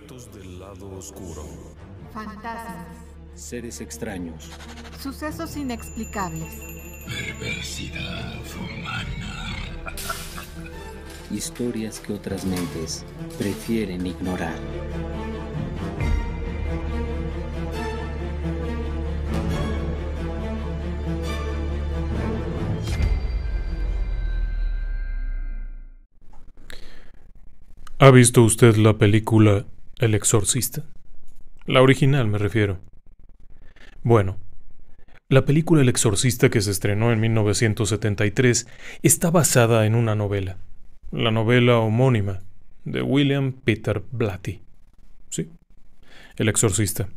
Datos del lado oscuro. Fantasmas. Seres extraños. Sucesos inexplicables. Perversidad humana. Historias que otras mentes prefieren ignorar. ¿Ha visto usted la película el exorcista. La original me refiero. Bueno, la película El exorcista que se estrenó en 1973 está basada en una novela, la novela homónima de William Peter Blatty. Sí, El exorcista.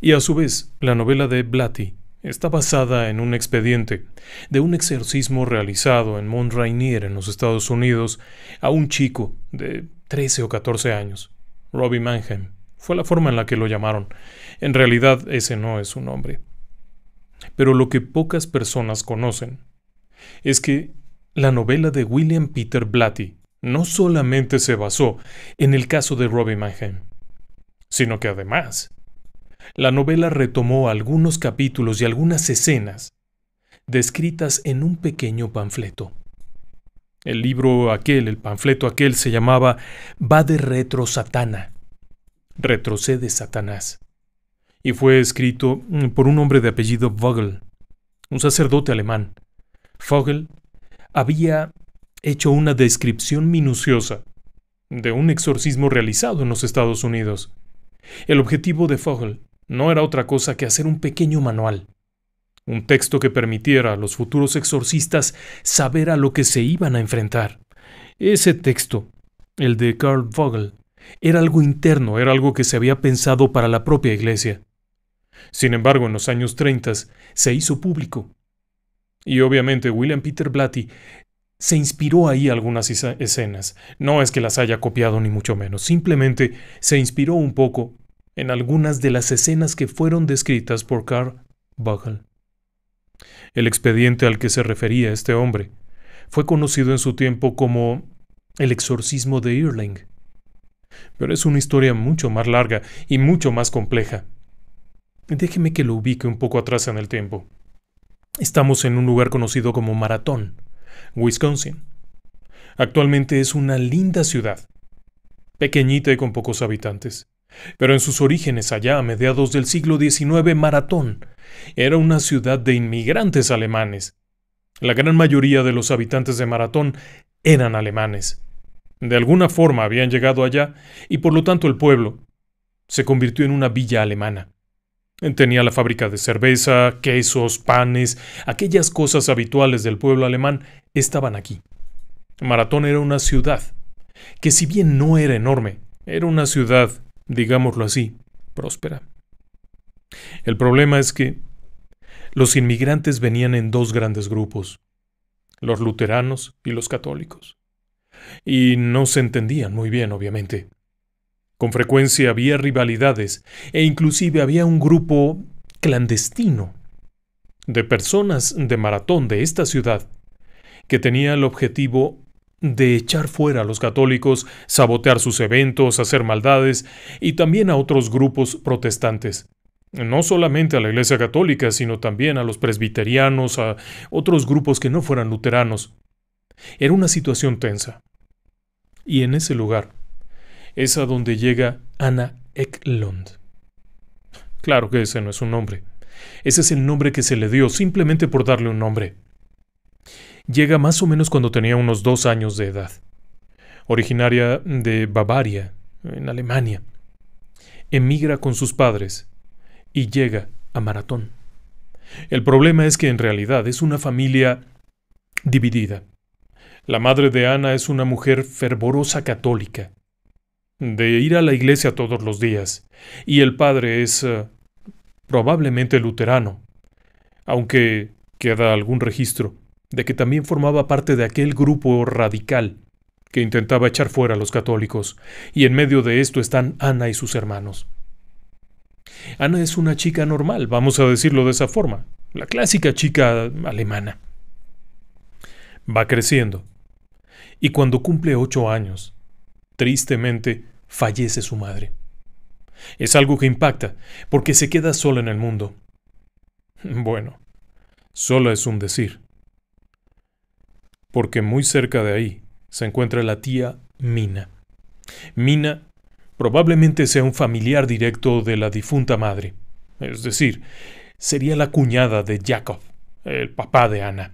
Y a su vez, la novela de Blatty está basada en un expediente de un exorcismo realizado en Mont Rainier, en los Estados Unidos, a un chico de 13 o 14 años. Robbie Mannheim. Fue la forma en la que lo llamaron. En realidad ese no es su nombre. Pero lo que pocas personas conocen es que la novela de William Peter Blatty no solamente se basó en el caso de Robbie Mannheim, sino que además la novela retomó algunos capítulos y algunas escenas descritas en un pequeño panfleto. El libro aquel, el panfleto aquel se llamaba Va de retro Satana. Retrocede Satanás. Y fue escrito mm, por un hombre de apellido Vogel, un sacerdote alemán. Vogel había hecho una descripción minuciosa de un exorcismo realizado en los Estados Unidos. El objetivo de Vogel no era otra cosa que hacer un pequeño manual un texto que permitiera a los futuros exorcistas saber a lo que se iban a enfrentar. Ese texto, el de Carl Vogel, era algo interno, era algo que se había pensado para la propia iglesia. Sin embargo, en los años 30 se hizo público. Y obviamente William Peter Blatty se inspiró ahí algunas escenas. No es que las haya copiado ni mucho menos, simplemente se inspiró un poco en algunas de las escenas que fueron descritas por Carl Vogel. El expediente al que se refería este hombre fue conocido en su tiempo como el exorcismo de Irling. Pero es una historia mucho más larga y mucho más compleja. Déjeme que lo ubique un poco atrás en el tiempo. Estamos en un lugar conocido como Maratón, Wisconsin. Actualmente es una linda ciudad, pequeñita y con pocos habitantes. Pero en sus orígenes, allá a mediados del siglo XIX, Maratón era una ciudad de inmigrantes alemanes. La gran mayoría de los habitantes de Maratón eran alemanes. De alguna forma habían llegado allá y por lo tanto el pueblo se convirtió en una villa alemana. Tenía la fábrica de cerveza, quesos, panes, aquellas cosas habituales del pueblo alemán estaban aquí. Maratón era una ciudad, que si bien no era enorme, era una ciudad, digámoslo así, próspera. El problema es que los inmigrantes venían en dos grandes grupos, los luteranos y los católicos. Y no se entendían muy bien, obviamente. Con frecuencia había rivalidades e inclusive había un grupo clandestino de personas de maratón de esta ciudad que tenía el objetivo de echar fuera a los católicos, sabotear sus eventos, hacer maldades y también a otros grupos protestantes no solamente a la Iglesia Católica, sino también a los presbiterianos, a otros grupos que no fueran luteranos. Era una situación tensa. Y en ese lugar es a donde llega Ana Eklund. Claro que ese no es un nombre. Ese es el nombre que se le dio simplemente por darle un nombre. Llega más o menos cuando tenía unos dos años de edad. Originaria de Bavaria, en Alemania. Emigra con sus padres y llega a Maratón. El problema es que en realidad es una familia dividida. La madre de Ana es una mujer fervorosa católica, de ir a la iglesia todos los días, y el padre es eh, probablemente luterano, aunque queda algún registro de que también formaba parte de aquel grupo radical que intentaba echar fuera a los católicos, y en medio de esto están Ana y sus hermanos. Ana es una chica normal, vamos a decirlo de esa forma, la clásica chica alemana. Va creciendo. Y cuando cumple ocho años, tristemente, fallece su madre. Es algo que impacta, porque se queda sola en el mundo. Bueno, sola es un decir. Porque muy cerca de ahí se encuentra la tía Mina. Mina Probablemente sea un familiar directo de la difunta madre. Es decir, sería la cuñada de Jacob, el papá de Ana.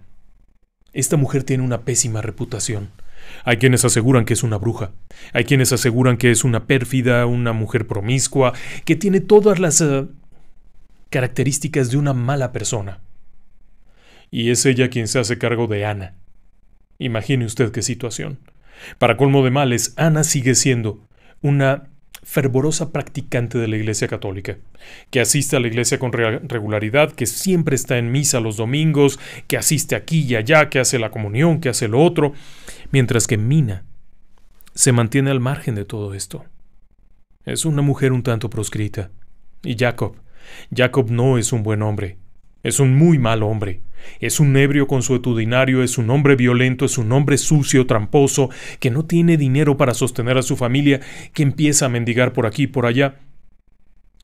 Esta mujer tiene una pésima reputación. Hay quienes aseguran que es una bruja. Hay quienes aseguran que es una pérfida, una mujer promiscua, que tiene todas las eh, características de una mala persona. Y es ella quien se hace cargo de Ana. Imagine usted qué situación. Para colmo de males, Ana sigue siendo una fervorosa practicante de la Iglesia Católica, que asiste a la Iglesia con regularidad, que siempre está en misa los domingos, que asiste aquí y allá, que hace la comunión, que hace lo otro, mientras que Mina se mantiene al margen de todo esto. Es una mujer un tanto proscrita. Y Jacob, Jacob no es un buen hombre, es un muy mal hombre. Es un ebrio consuetudinario, es un hombre violento, es un hombre sucio, tramposo, que no tiene dinero para sostener a su familia, que empieza a mendigar por aquí y por allá.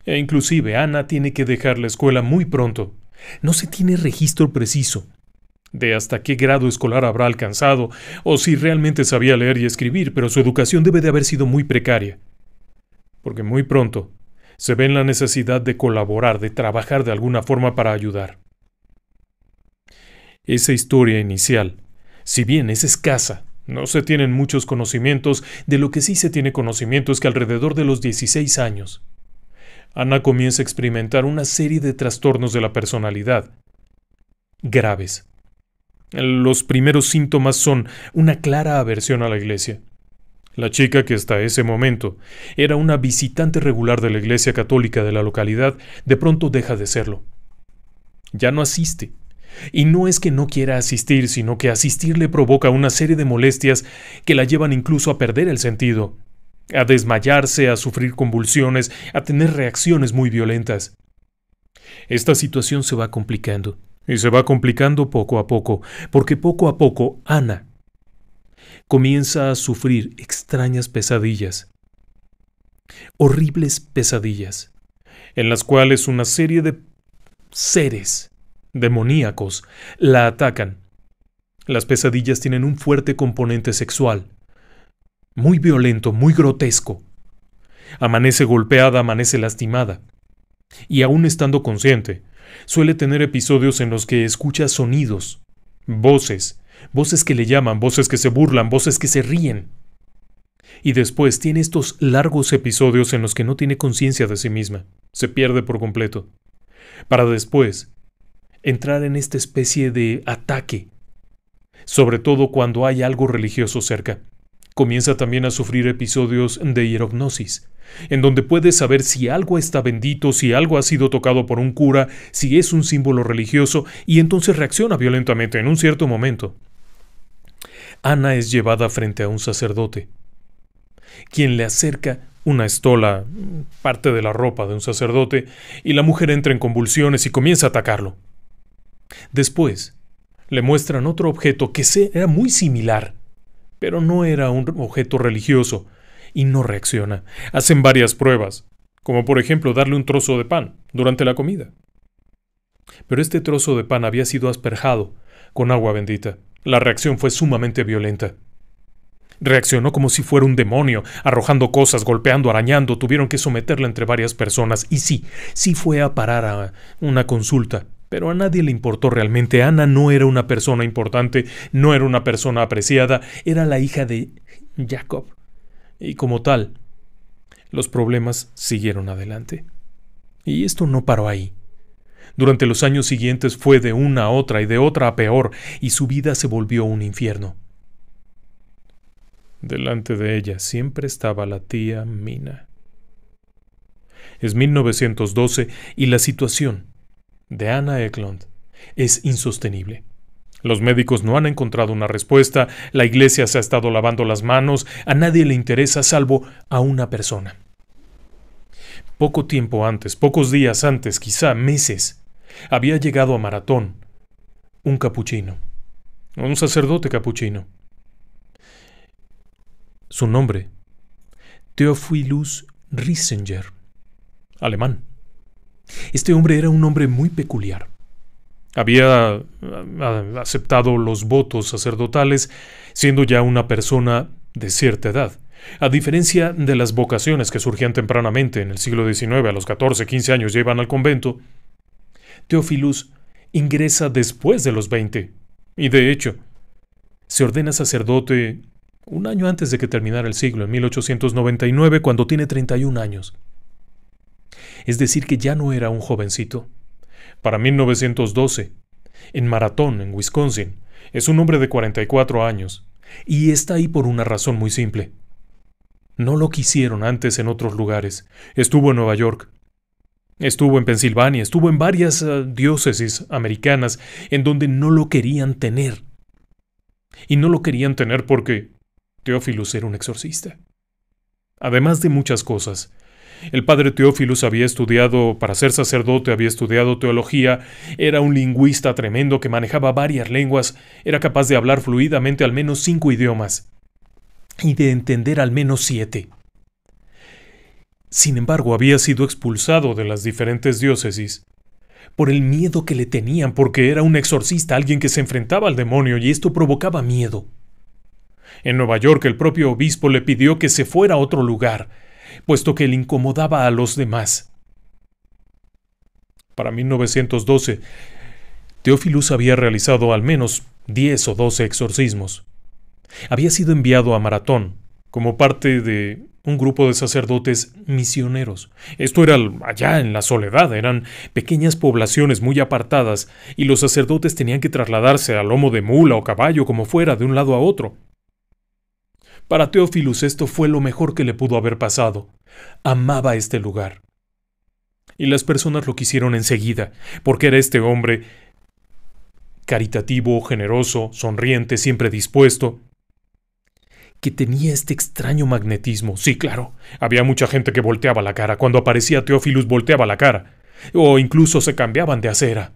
E inclusive Ana tiene que dejar la escuela muy pronto. No se tiene registro preciso de hasta qué grado escolar habrá alcanzado, o si realmente sabía leer y escribir, pero su educación debe de haber sido muy precaria. Porque muy pronto se ve en la necesidad de colaborar, de trabajar de alguna forma para ayudar esa historia inicial. Si bien es escasa, no se tienen muchos conocimientos, de lo que sí se tiene conocimiento es que alrededor de los 16 años, Ana comienza a experimentar una serie de trastornos de la personalidad graves. Los primeros síntomas son una clara aversión a la iglesia. La chica que hasta ese momento era una visitante regular de la iglesia católica de la localidad, de pronto deja de serlo. Ya no asiste, y no es que no quiera asistir, sino que asistir le provoca una serie de molestias que la llevan incluso a perder el sentido, a desmayarse, a sufrir convulsiones, a tener reacciones muy violentas. Esta situación se va complicando, y se va complicando poco a poco, porque poco a poco Ana comienza a sufrir extrañas pesadillas, horribles pesadillas, en las cuales una serie de seres demoníacos, la atacan. Las pesadillas tienen un fuerte componente sexual, muy violento, muy grotesco. Amanece golpeada, amanece lastimada. Y aún estando consciente, suele tener episodios en los que escucha sonidos, voces, voces que le llaman, voces que se burlan, voces que se ríen. Y después tiene estos largos episodios en los que no tiene conciencia de sí misma, se pierde por completo, para después entrar en esta especie de ataque, sobre todo cuando hay algo religioso cerca. Comienza también a sufrir episodios de hierognosis, en donde puede saber si algo está bendito, si algo ha sido tocado por un cura, si es un símbolo religioso, y entonces reacciona violentamente en un cierto momento. Ana es llevada frente a un sacerdote, quien le acerca una estola, parte de la ropa de un sacerdote, y la mujer entra en convulsiones y comienza a atacarlo. Después, le muestran otro objeto que era muy similar, pero no era un objeto religioso, y no reacciona. Hacen varias pruebas, como por ejemplo darle un trozo de pan durante la comida. Pero este trozo de pan había sido asperjado con agua bendita. La reacción fue sumamente violenta. Reaccionó como si fuera un demonio, arrojando cosas, golpeando, arañando. Tuvieron que someterla entre varias personas. Y sí, sí fue a parar a una consulta pero a nadie le importó realmente. Ana no era una persona importante, no era una persona apreciada, era la hija de Jacob. Y como tal, los problemas siguieron adelante. Y esto no paró ahí. Durante los años siguientes fue de una a otra y de otra a peor, y su vida se volvió un infierno. Delante de ella siempre estaba la tía Mina. Es 1912 y la situación de Anna Eklund es insostenible. Los médicos no han encontrado una respuesta, la iglesia se ha estado lavando las manos, a nadie le interesa salvo a una persona. Poco tiempo antes, pocos días antes, quizá meses, había llegado a Maratón un capuchino, un sacerdote capuchino. Su nombre, Theophilus Riesinger, alemán. Este hombre era un hombre muy peculiar. Había ah, ah, aceptado los votos sacerdotales, siendo ya una persona de cierta edad. A diferencia de las vocaciones que surgían tempranamente en el siglo XIX, a los 14, 15 años llevan al convento, Teófilus ingresa después de los 20. Y de hecho, se ordena sacerdote un año antes de que terminara el siglo, en 1899, cuando tiene 31 años es decir, que ya no era un jovencito. Para 1912, en Maratón, en Wisconsin, es un hombre de 44 años, y está ahí por una razón muy simple. No lo quisieron antes en otros lugares. Estuvo en Nueva York, Estuvo en Pensilvania, estuvo en varias eh, diócesis americanas en donde no lo querían tener. Y no lo querían tener porque Teófilo era un exorcista. Además de muchas cosas, el padre Teófilus había estudiado, para ser sacerdote, había estudiado teología, era un lingüista tremendo que manejaba varias lenguas, era capaz de hablar fluidamente al menos cinco idiomas y de entender al menos siete. Sin embargo, había sido expulsado de las diferentes diócesis por el miedo que le tenían, porque era un exorcista, alguien que se enfrentaba al demonio, y esto provocaba miedo. En Nueva York el propio obispo le pidió que se fuera a otro lugar, puesto que le incomodaba a los demás. Para 1912, Teófilus había realizado al menos 10 o 12 exorcismos. Había sido enviado a Maratón como parte de un grupo de sacerdotes misioneros. Esto era allá en la soledad, eran pequeñas poblaciones muy apartadas, y los sacerdotes tenían que trasladarse a lomo de mula o caballo como fuera de un lado a otro, para Teófilus esto fue lo mejor que le pudo haber pasado. Amaba este lugar. Y las personas lo quisieron enseguida, porque era este hombre caritativo, generoso, sonriente, siempre dispuesto, que tenía este extraño magnetismo. Sí, claro, había mucha gente que volteaba la cara. Cuando aparecía Teófilus volteaba la cara. O incluso se cambiaban de acera.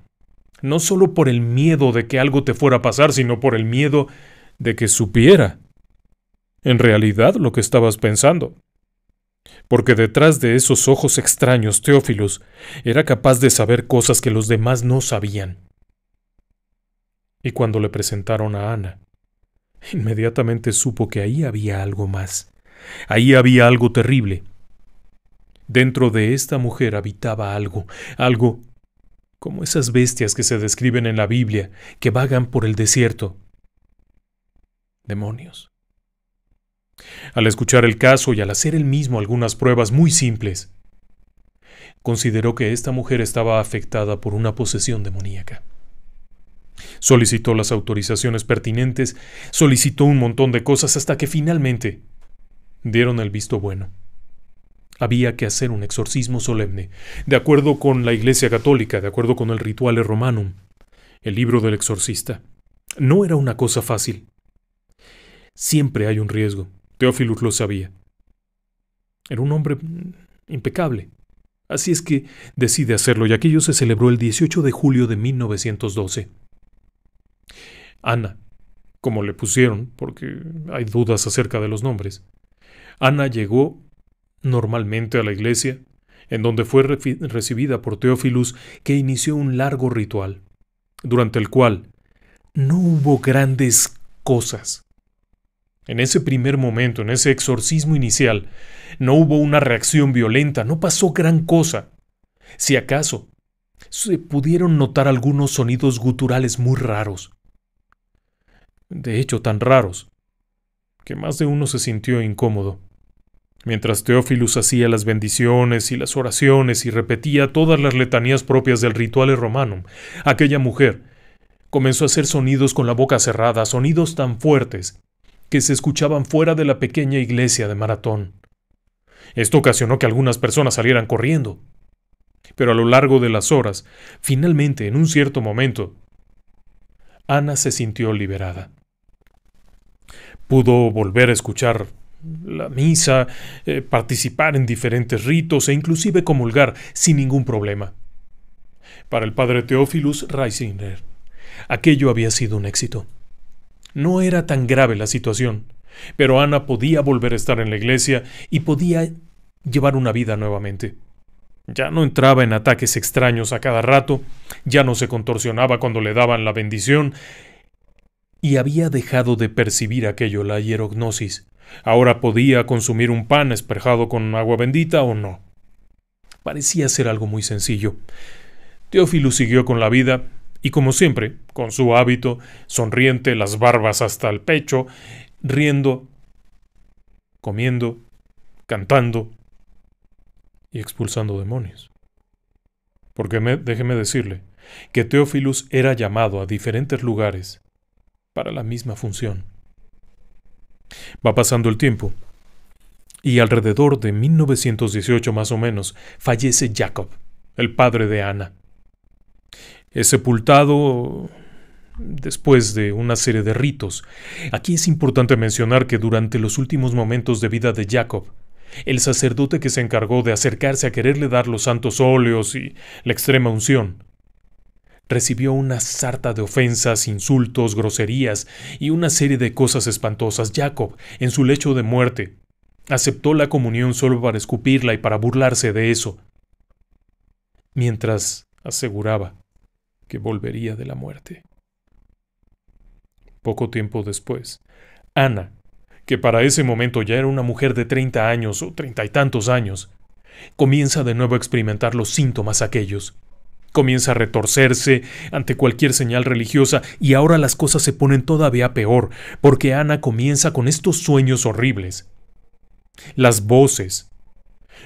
No solo por el miedo de que algo te fuera a pasar, sino por el miedo de que supiera en realidad lo que estabas pensando. Porque detrás de esos ojos extraños, Teófilos era capaz de saber cosas que los demás no sabían. Y cuando le presentaron a Ana, inmediatamente supo que ahí había algo más. Ahí había algo terrible. Dentro de esta mujer habitaba algo, algo como esas bestias que se describen en la Biblia, que vagan por el desierto. Demonios. Al escuchar el caso y al hacer él mismo algunas pruebas muy simples, consideró que esta mujer estaba afectada por una posesión demoníaca. Solicitó las autorizaciones pertinentes, solicitó un montón de cosas hasta que finalmente dieron el visto bueno. Había que hacer un exorcismo solemne, de acuerdo con la Iglesia Católica, de acuerdo con el Rituale Romanum, el libro del exorcista. No era una cosa fácil. Siempre hay un riesgo. Teófilus lo sabía. Era un hombre impecable. Así es que decide hacerlo y aquello se celebró el 18 de julio de 1912. Ana, como le pusieron, porque hay dudas acerca de los nombres, Ana llegó normalmente a la iglesia, en donde fue recibida por Teófilus, que inició un largo ritual, durante el cual no hubo grandes cosas, en ese primer momento, en ese exorcismo inicial, no hubo una reacción violenta, no pasó gran cosa. Si acaso, se pudieron notar algunos sonidos guturales muy raros. De hecho, tan raros, que más de uno se sintió incómodo. Mientras Teófilus hacía las bendiciones y las oraciones y repetía todas las letanías propias del ritual romano, aquella mujer comenzó a hacer sonidos con la boca cerrada, sonidos tan fuertes que se escuchaban fuera de la pequeña iglesia de Maratón. Esto ocasionó que algunas personas salieran corriendo. Pero a lo largo de las horas, finalmente, en un cierto momento, Ana se sintió liberada. Pudo volver a escuchar la misa, eh, participar en diferentes ritos e inclusive comulgar sin ningún problema. Para el padre Teófilus Reisinger, aquello había sido un éxito. No era tan grave la situación, pero Ana podía volver a estar en la iglesia y podía llevar una vida nuevamente. Ya no entraba en ataques extraños a cada rato, ya no se contorsionaba cuando le daban la bendición, y había dejado de percibir aquello la hierognosis. Ahora podía consumir un pan esperjado con agua bendita o no. Parecía ser algo muy sencillo. Teófilo siguió con la vida y como siempre, con su hábito, sonriente, las barbas hasta el pecho, riendo, comiendo, cantando y expulsando demonios. Porque déjeme decirle que Teófilus era llamado a diferentes lugares para la misma función. Va pasando el tiempo y alrededor de 1918 más o menos fallece Jacob, el padre de Ana es sepultado después de una serie de ritos. Aquí es importante mencionar que durante los últimos momentos de vida de Jacob, el sacerdote que se encargó de acercarse a quererle dar los santos óleos y la extrema unción, recibió una sarta de ofensas, insultos, groserías y una serie de cosas espantosas. Jacob, en su lecho de muerte, aceptó la comunión solo para escupirla y para burlarse de eso. Mientras aseguraba, que volvería de la muerte. Poco tiempo después, Ana, que para ese momento ya era una mujer de 30 años o treinta y tantos años, comienza de nuevo a experimentar los síntomas aquellos. Comienza a retorcerse ante cualquier señal religiosa y ahora las cosas se ponen todavía peor, porque Ana comienza con estos sueños horribles. Las voces,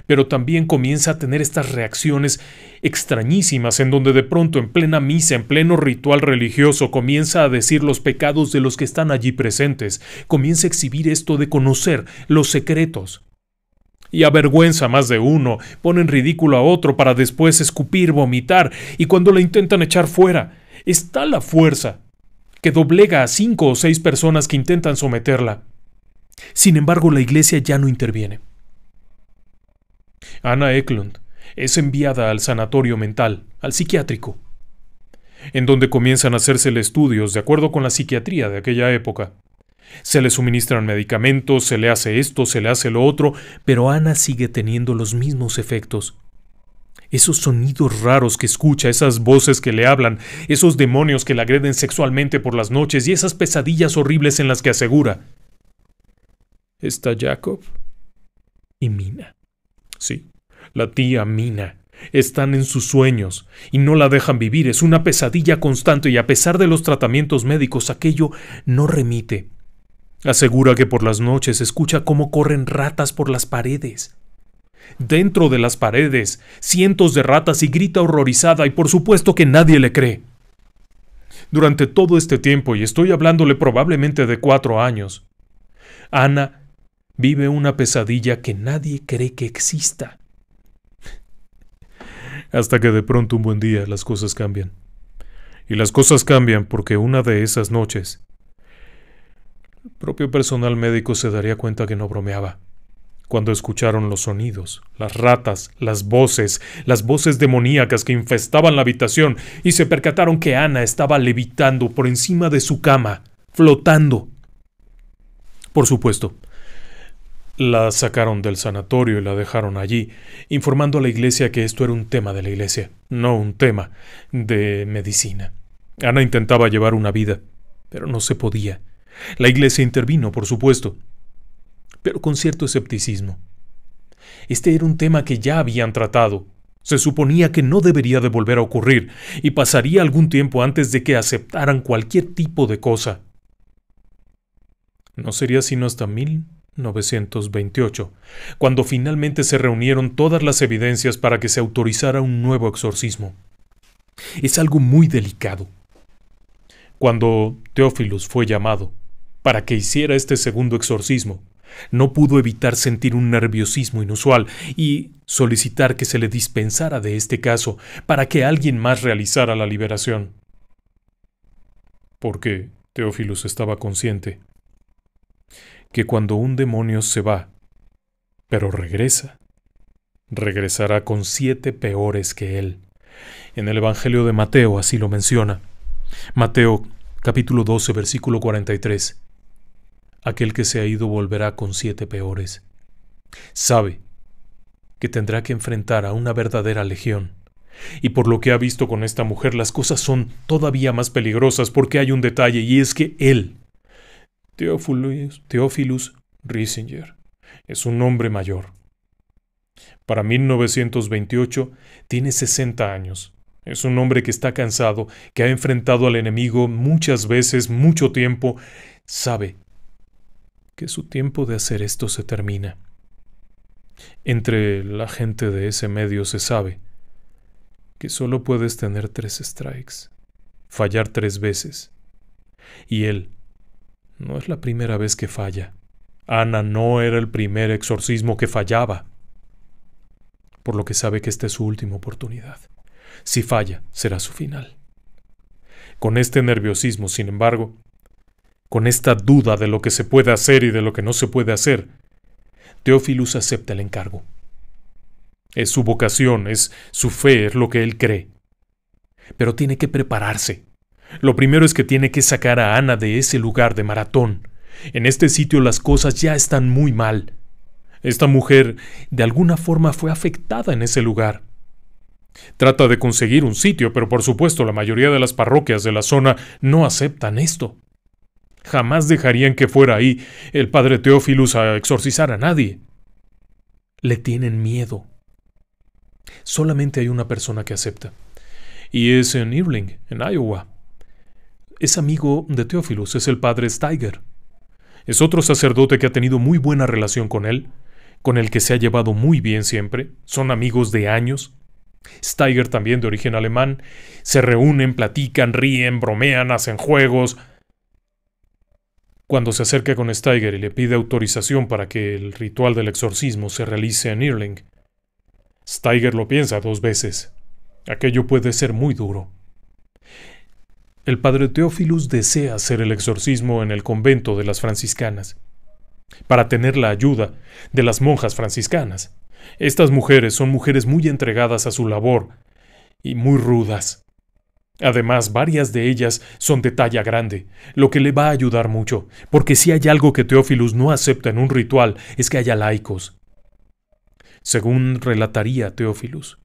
pero también comienza a tener estas reacciones extrañísimas en donde de pronto en plena misa, en pleno ritual religioso, comienza a decir los pecados de los que están allí presentes, comienza a exhibir esto de conocer los secretos. Y avergüenza más de uno, pone en ridículo a otro para después escupir, vomitar, y cuando la intentan echar fuera, está la fuerza que doblega a cinco o seis personas que intentan someterla. Sin embargo, la Iglesia ya no interviene. Ana Eklund es enviada al sanatorio mental, al psiquiátrico, en donde comienzan a hacérsele estudios de acuerdo con la psiquiatría de aquella época. Se le suministran medicamentos, se le hace esto, se le hace lo otro, pero Ana sigue teniendo los mismos efectos. Esos sonidos raros que escucha, esas voces que le hablan, esos demonios que la agreden sexualmente por las noches y esas pesadillas horribles en las que asegura. Está Jacob y Mina. Sí, la tía Mina. Están en sus sueños y no la dejan vivir. Es una pesadilla constante y a pesar de los tratamientos médicos aquello no remite. Asegura que por las noches escucha cómo corren ratas por las paredes. Dentro de las paredes, cientos de ratas y grita horrorizada y por supuesto que nadie le cree. Durante todo este tiempo, y estoy hablándole probablemente de cuatro años, Ana vive una pesadilla que nadie cree que exista. Hasta que de pronto un buen día las cosas cambian. Y las cosas cambian porque una de esas noches, el propio personal médico se daría cuenta que no bromeaba. Cuando escucharon los sonidos, las ratas, las voces, las voces demoníacas que infestaban la habitación y se percataron que Ana estaba levitando por encima de su cama, flotando. Por supuesto, la sacaron del sanatorio y la dejaron allí, informando a la iglesia que esto era un tema de la iglesia, no un tema de medicina. Ana intentaba llevar una vida, pero no se podía. La iglesia intervino, por supuesto, pero con cierto escepticismo. Este era un tema que ya habían tratado. Se suponía que no debería de volver a ocurrir, y pasaría algún tiempo antes de que aceptaran cualquier tipo de cosa. ¿No sería sino hasta mil 928, cuando finalmente se reunieron todas las evidencias para que se autorizara un nuevo exorcismo. Es algo muy delicado. Cuando Teófilos fue llamado para que hiciera este segundo exorcismo, no pudo evitar sentir un nerviosismo inusual y solicitar que se le dispensara de este caso para que alguien más realizara la liberación. Porque Teófilos estaba consciente que cuando un demonio se va, pero regresa, regresará con siete peores que él. En el Evangelio de Mateo así lo menciona. Mateo capítulo 12 versículo 43. Aquel que se ha ido volverá con siete peores. Sabe que tendrá que enfrentar a una verdadera legión. Y por lo que ha visto con esta mujer, las cosas son todavía más peligrosas porque hay un detalle y es que él Theophilus, Theophilus Es un hombre mayor. Para 1928 tiene 60 años. Es un hombre que está cansado, que ha enfrentado al enemigo muchas veces, mucho tiempo. Sabe que su tiempo de hacer esto se termina. Entre la gente de ese medio se sabe que solo puedes tener tres strikes, fallar tres veces. Y él no es la primera vez que falla. Ana no era el primer exorcismo que fallaba. Por lo que sabe que esta es su última oportunidad. Si falla, será su final. Con este nerviosismo, sin embargo, con esta duda de lo que se puede hacer y de lo que no se puede hacer, Teófilus acepta el encargo. Es su vocación, es su fe, es lo que él cree. Pero tiene que prepararse. Lo primero es que tiene que sacar a Ana de ese lugar de maratón. En este sitio las cosas ya están muy mal. Esta mujer de alguna forma fue afectada en ese lugar. Trata de conseguir un sitio, pero por supuesto la mayoría de las parroquias de la zona no aceptan esto. Jamás dejarían que fuera ahí el padre Teófilus a exorcizar a nadie. Le tienen miedo. Solamente hay una persona que acepta, y es en Irving, en Iowa es amigo de Teófilos, es el padre Steiger. Es otro sacerdote que ha tenido muy buena relación con él, con el que se ha llevado muy bien siempre, son amigos de años. Steiger, también de origen alemán, se reúnen, platican, ríen, bromean, hacen juegos. Cuando se acerca con Steiger y le pide autorización para que el ritual del exorcismo se realice en Irling, Steiger lo piensa dos veces. Aquello puede ser muy duro el padre Teófilus desea hacer el exorcismo en el convento de las franciscanas, para tener la ayuda de las monjas franciscanas. Estas mujeres son mujeres muy entregadas a su labor y muy rudas. Además, varias de ellas son de talla grande, lo que le va a ayudar mucho, porque si hay algo que Teófilus no acepta en un ritual es que haya laicos. Según relataría Teófilus,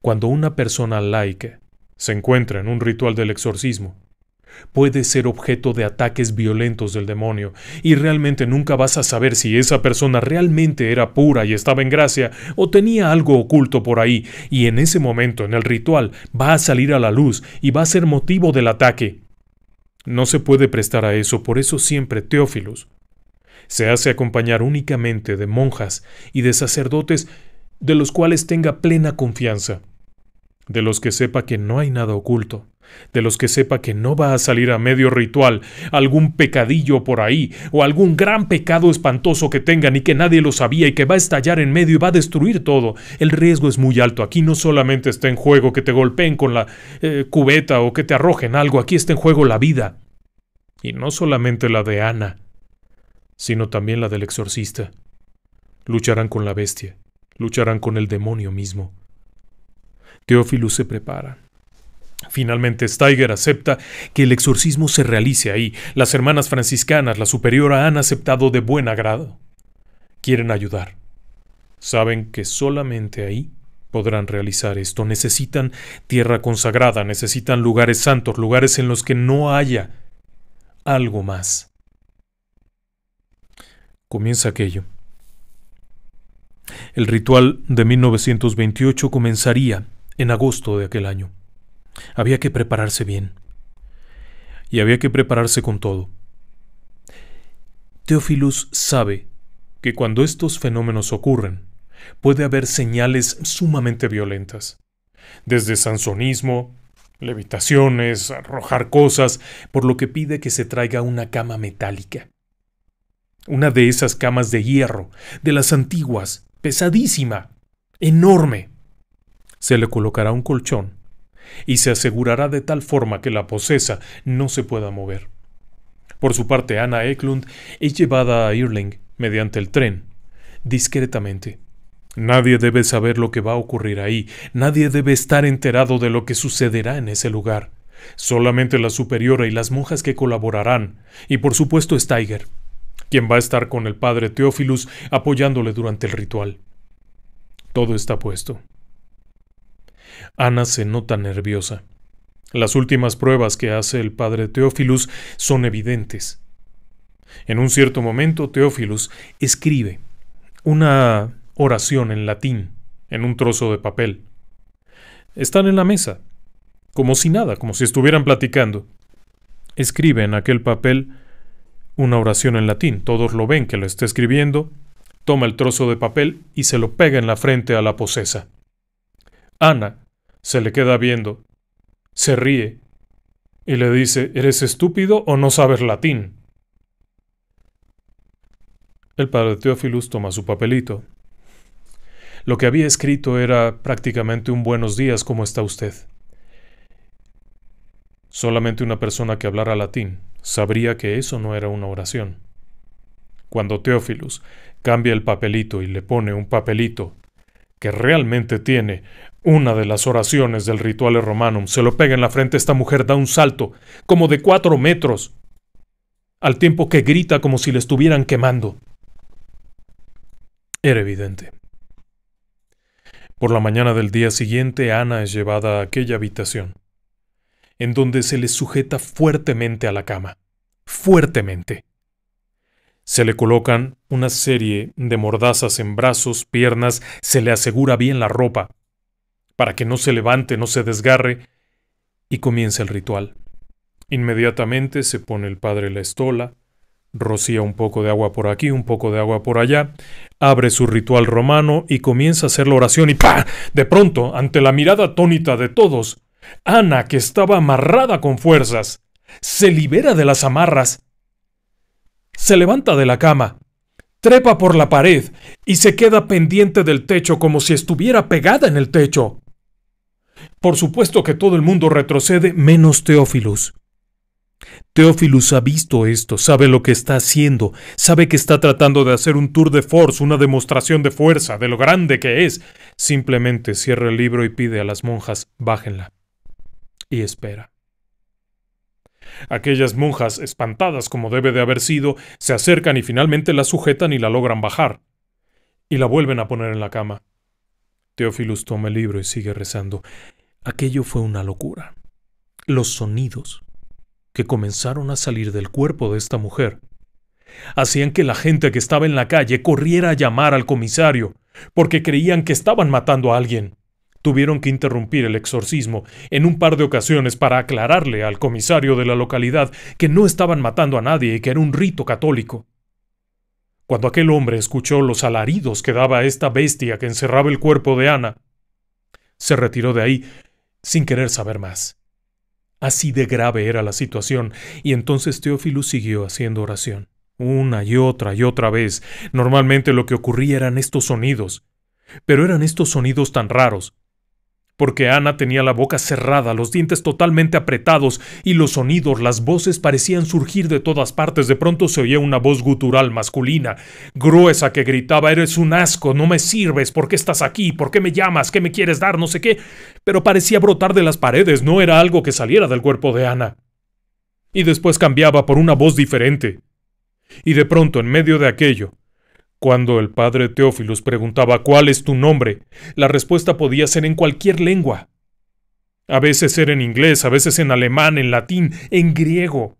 cuando una persona laica se encuentra en un ritual del exorcismo. Puede ser objeto de ataques violentos del demonio, y realmente nunca vas a saber si esa persona realmente era pura y estaba en gracia, o tenía algo oculto por ahí, y en ese momento, en el ritual, va a salir a la luz y va a ser motivo del ataque. No se puede prestar a eso, por eso siempre Teófilos se hace acompañar únicamente de monjas y de sacerdotes de los cuales tenga plena confianza de los que sepa que no hay nada oculto, de los que sepa que no va a salir a medio ritual algún pecadillo por ahí, o algún gran pecado espantoso que tengan y que nadie lo sabía y que va a estallar en medio y va a destruir todo. El riesgo es muy alto. Aquí no solamente está en juego que te golpeen con la eh, cubeta o que te arrojen algo, aquí está en juego la vida. Y no solamente la de Ana, sino también la del exorcista. Lucharán con la bestia, lucharán con el demonio mismo. Teófilo se prepara. Finalmente, Steiger acepta que el exorcismo se realice ahí. Las hermanas franciscanas, la superiora, han aceptado de buen agrado. Quieren ayudar. Saben que solamente ahí podrán realizar esto. Necesitan tierra consagrada, necesitan lugares santos, lugares en los que no haya algo más. Comienza aquello. El ritual de 1928 comenzaría en agosto de aquel año. Había que prepararse bien. Y había que prepararse con todo. Teófilus sabe que cuando estos fenómenos ocurren, puede haber señales sumamente violentas. Desde sansonismo, levitaciones, arrojar cosas, por lo que pide que se traiga una cama metálica. Una de esas camas de hierro, de las antiguas, pesadísima, enorme se le colocará un colchón y se asegurará de tal forma que la posesa no se pueda mover. Por su parte, Ana Eklund es llevada a Irling mediante el tren, discretamente. Nadie debe saber lo que va a ocurrir ahí, nadie debe estar enterado de lo que sucederá en ese lugar. Solamente la superiora y las monjas que colaborarán, y por supuesto Steiger, quien va a estar con el padre Teófilus apoyándole durante el ritual. Todo está puesto. Ana se nota nerviosa. Las últimas pruebas que hace el padre Teófilus son evidentes. En un cierto momento Teófilus escribe una oración en latín en un trozo de papel. Están en la mesa, como si nada, como si estuvieran platicando. Escribe en aquel papel una oración en latín. Todos lo ven que lo está escribiendo, toma el trozo de papel y se lo pega en la frente a la posesa. Ana se le queda viendo. Se ríe. Y le dice, ¿eres estúpido o no sabes latín? El padre Teófilus toma su papelito. Lo que había escrito era prácticamente un buenos días, ¿cómo está usted? Solamente una persona que hablara latín sabría que eso no era una oración. Cuando Teófilus cambia el papelito y le pone un papelito que realmente tiene una de las oraciones del ritual romanum se lo pega en la frente. Esta mujer da un salto, como de cuatro metros, al tiempo que grita como si le estuvieran quemando. Era evidente. Por la mañana del día siguiente, Ana es llevada a aquella habitación, en donde se le sujeta fuertemente a la cama, fuertemente. Se le colocan una serie de mordazas en brazos, piernas, se le asegura bien la ropa, para que no se levante, no se desgarre, y comienza el ritual. Inmediatamente se pone el padre la estola, rocía un poco de agua por aquí, un poco de agua por allá, abre su ritual romano y comienza a hacer la oración y ¡pa! De pronto, ante la mirada atónita de todos, Ana, que estaba amarrada con fuerzas, se libera de las amarras, se levanta de la cama, trepa por la pared y se queda pendiente del techo como si estuviera pegada en el techo. Por supuesto que todo el mundo retrocede menos Teófilus. Teófilus ha visto esto, sabe lo que está haciendo, sabe que está tratando de hacer un tour de force, una demostración de fuerza, de lo grande que es. Simplemente cierra el libro y pide a las monjas, bájenla. Y espera. Aquellas monjas, espantadas como debe de haber sido, se acercan y finalmente la sujetan y la logran bajar. Y la vuelven a poner en la cama. Teófilus toma el libro y sigue rezando. Aquello fue una locura. Los sonidos que comenzaron a salir del cuerpo de esta mujer hacían que la gente que estaba en la calle corriera a llamar al comisario, porque creían que estaban matando a alguien. Tuvieron que interrumpir el exorcismo en un par de ocasiones para aclararle al comisario de la localidad que no estaban matando a nadie y que era un rito católico. Cuando aquel hombre escuchó los alaridos que daba esta bestia que encerraba el cuerpo de Ana, se retiró de ahí sin querer saber más. Así de grave era la situación, y entonces Teófilo siguió haciendo oración, una y otra y otra vez. Normalmente lo que ocurría eran estos sonidos, pero eran estos sonidos tan raros, porque Ana tenía la boca cerrada, los dientes totalmente apretados, y los sonidos, las voces parecían surgir de todas partes. De pronto se oía una voz gutural masculina, gruesa, que gritaba Eres un asco, no me sirves, ¿por qué estás aquí? ¿Por qué me llamas? ¿Qué me quieres dar? No sé qué. Pero parecía brotar de las paredes, no era algo que saliera del cuerpo de Ana. Y después cambiaba por una voz diferente. Y de pronto, en medio de aquello, cuando el padre Teófilos preguntaba ¿cuál es tu nombre?, la respuesta podía ser en cualquier lengua. A veces era en inglés, a veces en alemán, en latín, en griego.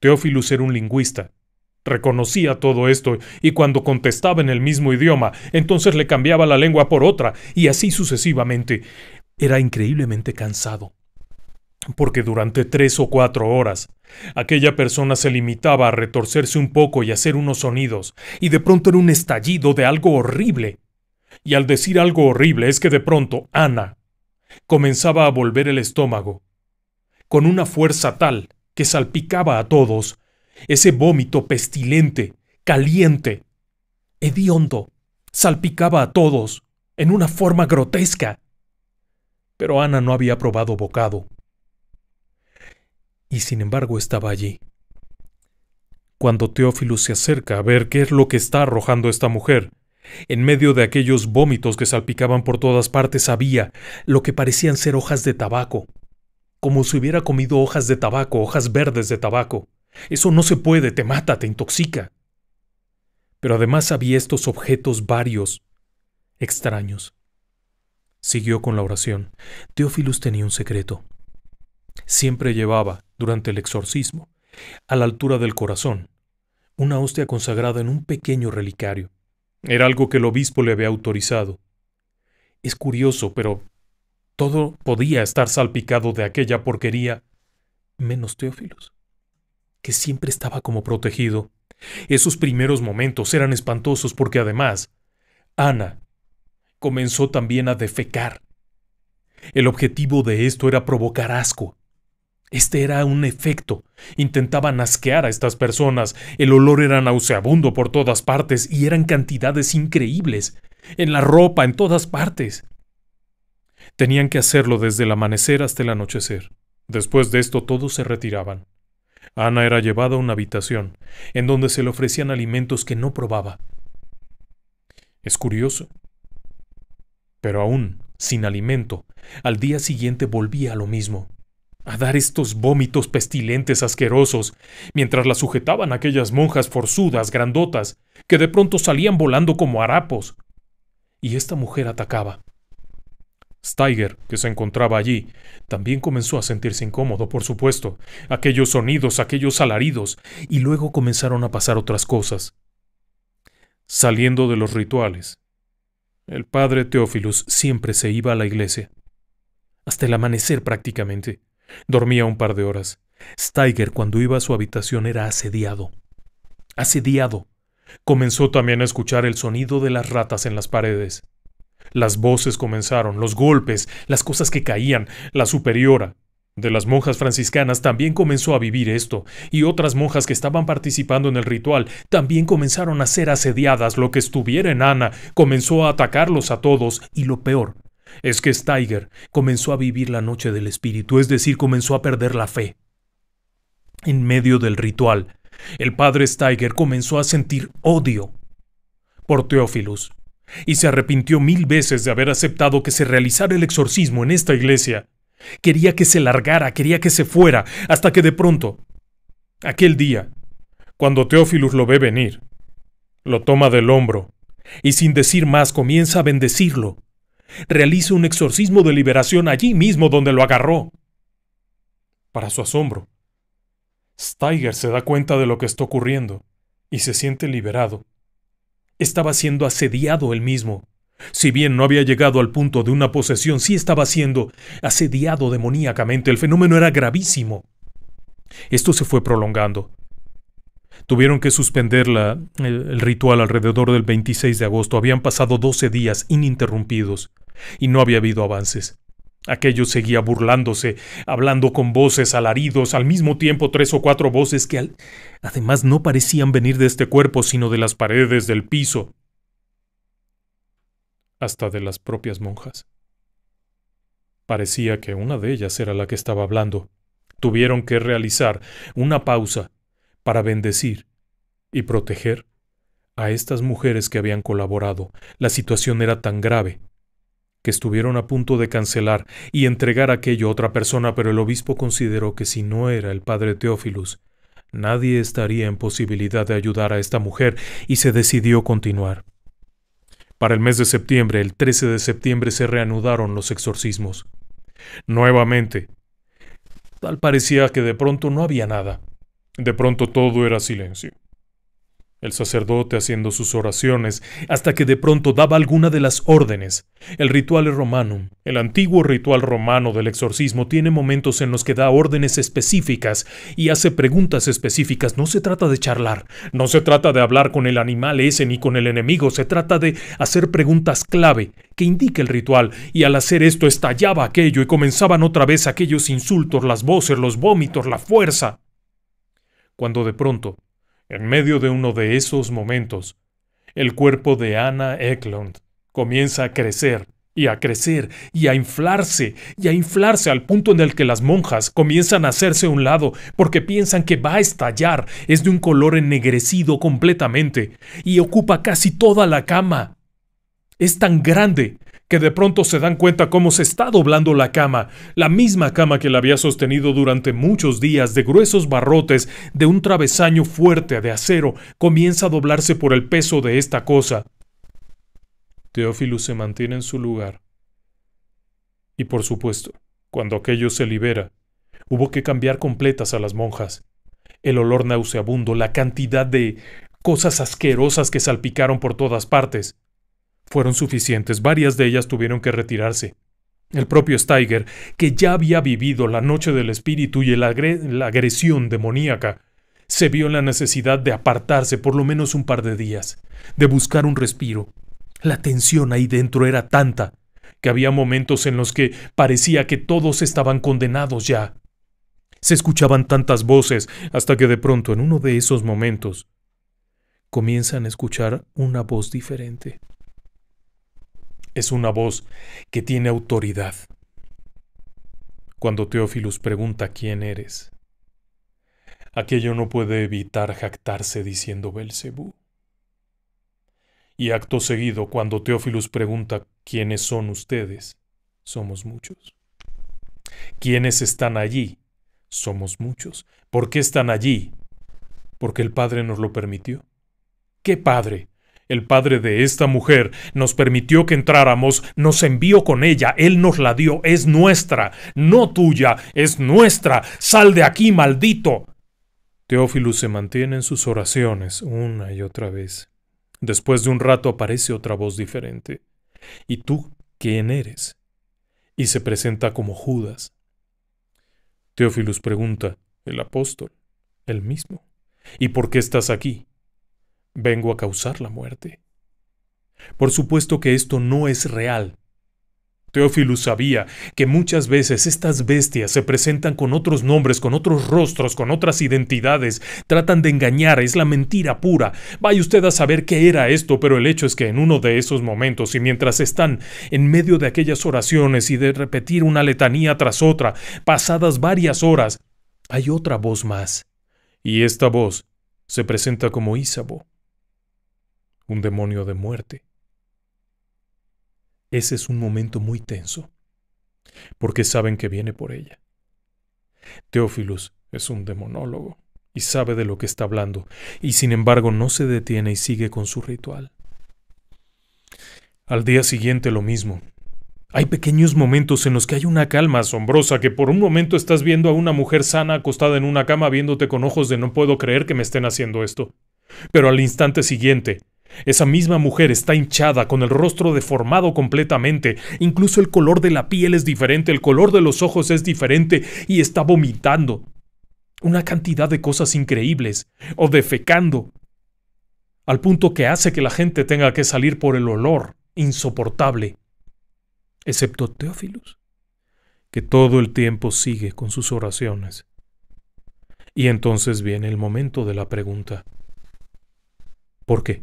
Teófilos era un lingüista. Reconocía todo esto y cuando contestaba en el mismo idioma, entonces le cambiaba la lengua por otra y así sucesivamente. Era increíblemente cansado porque durante tres o cuatro horas aquella persona se limitaba a retorcerse un poco y hacer unos sonidos, y de pronto era un estallido de algo horrible. Y al decir algo horrible es que de pronto Ana comenzaba a volver el estómago, con una fuerza tal que salpicaba a todos ese vómito pestilente, caliente, hediondo, salpicaba a todos en una forma grotesca. Pero Ana no había probado bocado y sin embargo estaba allí. Cuando Teófilo se acerca a ver qué es lo que está arrojando esta mujer, en medio de aquellos vómitos que salpicaban por todas partes había lo que parecían ser hojas de tabaco, como si hubiera comido hojas de tabaco, hojas verdes de tabaco. Eso no se puede, te mata, te intoxica. Pero además había estos objetos varios, extraños. Siguió con la oración. Teófilus tenía un secreto. Siempre llevaba, durante el exorcismo, a la altura del corazón, una hostia consagrada en un pequeño relicario. Era algo que el obispo le había autorizado. Es curioso, pero todo podía estar salpicado de aquella porquería, menos Teófilos, que siempre estaba como protegido. Esos primeros momentos eran espantosos porque además, Ana comenzó también a defecar. El objetivo de esto era provocar asco, este era un efecto. Intentaban asquear a estas personas. El olor era nauseabundo por todas partes y eran cantidades increíbles. En la ropa, en todas partes. Tenían que hacerlo desde el amanecer hasta el anochecer. Después de esto todos se retiraban. Ana era llevada a una habitación, en donde se le ofrecían alimentos que no probaba. Es curioso. Pero aún, sin alimento, al día siguiente volvía a lo mismo a dar estos vómitos pestilentes asquerosos, mientras la sujetaban aquellas monjas forzudas, grandotas, que de pronto salían volando como harapos. Y esta mujer atacaba. Steiger, que se encontraba allí, también comenzó a sentirse incómodo, por supuesto, aquellos sonidos, aquellos alaridos, y luego comenzaron a pasar otras cosas. Saliendo de los rituales, el padre Teófilus siempre se iba a la iglesia, hasta el amanecer prácticamente. Dormía un par de horas. Steiger, cuando iba a su habitación, era asediado. Asediado. Comenzó también a escuchar el sonido de las ratas en las paredes. Las voces comenzaron, los golpes, las cosas que caían, la superiora. De las monjas franciscanas también comenzó a vivir esto, y otras monjas que estaban participando en el ritual también comenzaron a ser asediadas, lo que estuviera en Ana, comenzó a atacarlos a todos, y lo peor, es que Steiger comenzó a vivir la noche del espíritu, es decir, comenzó a perder la fe. En medio del ritual, el padre Steiger comenzó a sentir odio por Teófilos y se arrepintió mil veces de haber aceptado que se realizara el exorcismo en esta iglesia. Quería que se largara, quería que se fuera, hasta que de pronto, aquel día, cuando Teófilos lo ve venir, lo toma del hombro y sin decir más comienza a bendecirlo realiza un exorcismo de liberación allí mismo donde lo agarró. Para su asombro, Steiger se da cuenta de lo que está ocurriendo y se siente liberado. Estaba siendo asediado él mismo. Si bien no había llegado al punto de una posesión, sí estaba siendo asediado demoníacamente. El fenómeno era gravísimo. Esto se fue prolongando. Tuvieron que suspender el, ritual alrededor del 26 de agosto. Habían pasado 12 días ininterrumpidos y no había habido avances. Aquello seguía burlándose, hablando con voces, alaridos, al mismo tiempo tres o cuatro voces que además no parecían venir de este cuerpo, sino de las paredes, del piso, hasta de las propias monjas. Parecía que una de ellas era la que estaba hablando. Tuvieron que realizar una pausa para bendecir y proteger a estas mujeres que habían colaborado. La situación era tan grave que estuvieron a punto de cancelar y entregar aquello a otra persona, pero el obispo consideró que si no era el padre Teófilus, nadie estaría en posibilidad de ayudar a esta mujer y se decidió continuar. Para el mes de septiembre, el 13 de septiembre, se reanudaron los exorcismos. Nuevamente. Tal parecía que de pronto no había nada. De pronto todo era silencio. El sacerdote haciendo sus oraciones, hasta que de pronto daba alguna de las órdenes. El ritual romano, el antiguo ritual romano del exorcismo, tiene momentos en los que da órdenes específicas y hace preguntas específicas. No se trata de charlar, no se trata de hablar con el animal ese ni con el enemigo, se trata de hacer preguntas clave que indique el ritual, y al hacer esto estallaba aquello y comenzaban otra vez aquellos insultos, las voces, los vómitos, la fuerza cuando de pronto, en medio de uno de esos momentos, el cuerpo de Anna Eklund comienza a crecer y a crecer y a inflarse y a inflarse al punto en el que las monjas comienzan a hacerse a un lado porque piensan que va a estallar, es de un color ennegrecido completamente y ocupa casi toda la cama. Es tan grande que de pronto se dan cuenta cómo se está doblando la cama, la misma cama que la había sostenido durante muchos días de gruesos barrotes de un travesaño fuerte de acero, comienza a doblarse por el peso de esta cosa. Teófilo se mantiene en su lugar. Y por supuesto, cuando aquello se libera, hubo que cambiar completas a las monjas. El olor nauseabundo, la cantidad de cosas asquerosas que salpicaron por todas partes fueron suficientes, varias de ellas tuvieron que retirarse. El propio Steiger, que ya había vivido la noche del espíritu y la, agresión demoníaca, se vio en la necesidad de apartarse por lo menos un par de días, de buscar un respiro. La tensión ahí dentro era tanta que había momentos en los que parecía que todos estaban condenados ya. Se escuchaban tantas voces hasta que de pronto en uno de esos momentos comienzan a escuchar una voz diferente es una voz que tiene autoridad. Cuando Teófilus pregunta quién eres, aquello no puede evitar jactarse diciendo Belcebú. Y acto seguido, cuando Teófilus pregunta quiénes son ustedes, somos muchos. ¿Quiénes están allí? Somos muchos. ¿Por qué están allí? Porque el Padre nos lo permitió. ¿Qué Padre? El padre de esta mujer nos permitió que entráramos, nos envió con ella, él nos la dio, es nuestra, no tuya, es nuestra, sal de aquí, maldito. Teófilo se mantiene en sus oraciones una y otra vez. Después de un rato aparece otra voz diferente. ¿Y tú quién eres? Y se presenta como Judas. Teófilos pregunta, el apóstol, el mismo. ¿Y por qué estás aquí? vengo a causar la muerte. Por supuesto que esto no es real. Teófilus sabía que muchas veces estas bestias se presentan con otros nombres, con otros rostros, con otras identidades, tratan de engañar, es la mentira pura. Vaya usted a saber qué era esto, pero el hecho es que en uno de esos momentos y mientras están en medio de aquellas oraciones y de repetir una letanía tras otra, pasadas varias horas, hay otra voz más. Y esta voz se presenta como Isabo un demonio de muerte. Ese es un momento muy tenso, porque saben que viene por ella. Teófilos es un demonólogo y sabe de lo que está hablando, y sin embargo no se detiene y sigue con su ritual. Al día siguiente lo mismo. Hay pequeños momentos en los que hay una calma asombrosa que por un momento estás viendo a una mujer sana acostada en una cama viéndote con ojos de no puedo creer que me estén haciendo esto. Pero al instante siguiente, esa misma mujer está hinchada, con el rostro deformado completamente, incluso el color de la piel es diferente, el color de los ojos es diferente y está vomitando. Una cantidad de cosas increíbles, o defecando, al punto que hace que la gente tenga que salir por el olor insoportable. Excepto Teófilos, que todo el tiempo sigue con sus oraciones. Y entonces viene el momento de la pregunta. ¿Por qué?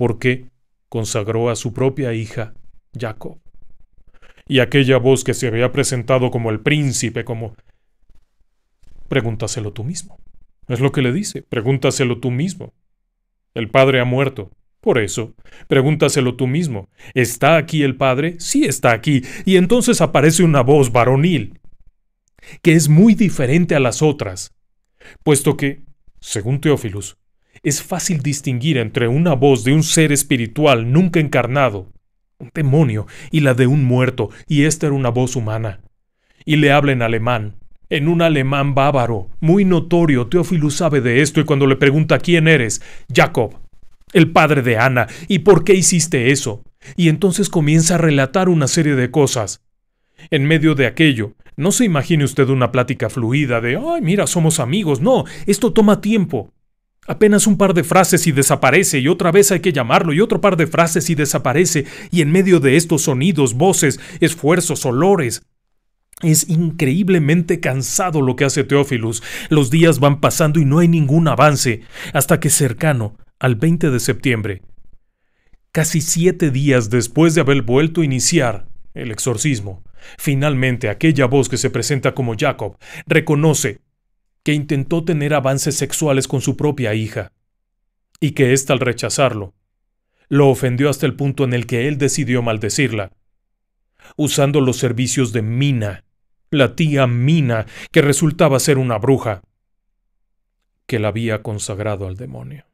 porque consagró a su propia hija, Jacob. Y aquella voz que se había presentado como el príncipe, como... Pregúntaselo tú mismo. Es lo que le dice, pregúntaselo tú mismo. El padre ha muerto. Por eso, pregúntaselo tú mismo. ¿Está aquí el padre? Sí está aquí. Y entonces aparece una voz varonil, que es muy diferente a las otras, puesto que, según Teófilos, es fácil distinguir entre una voz de un ser espiritual nunca encarnado, un demonio, y la de un muerto, y esta era una voz humana. Y le habla en alemán, en un alemán bávaro, muy notorio. Teófilo sabe de esto y cuando le pregunta quién eres, Jacob, el padre de Ana, ¿y por qué hiciste eso? Y entonces comienza a relatar una serie de cosas. En medio de aquello, no se imagine usted una plática fluida de, ay, mira, somos amigos, no, esto toma tiempo. Apenas un par de frases y desaparece, y otra vez hay que llamarlo, y otro par de frases y desaparece, y en medio de estos sonidos, voces, esfuerzos, olores, es increíblemente cansado lo que hace Teófilus. Los días van pasando y no hay ningún avance, hasta que cercano al 20 de septiembre, casi siete días después de haber vuelto a iniciar el exorcismo, finalmente aquella voz que se presenta como Jacob reconoce que intentó tener avances sexuales con su propia hija, y que ésta al rechazarlo, lo ofendió hasta el punto en el que él decidió maldecirla, usando los servicios de Mina, la tía Mina, que resultaba ser una bruja, que la había consagrado al demonio.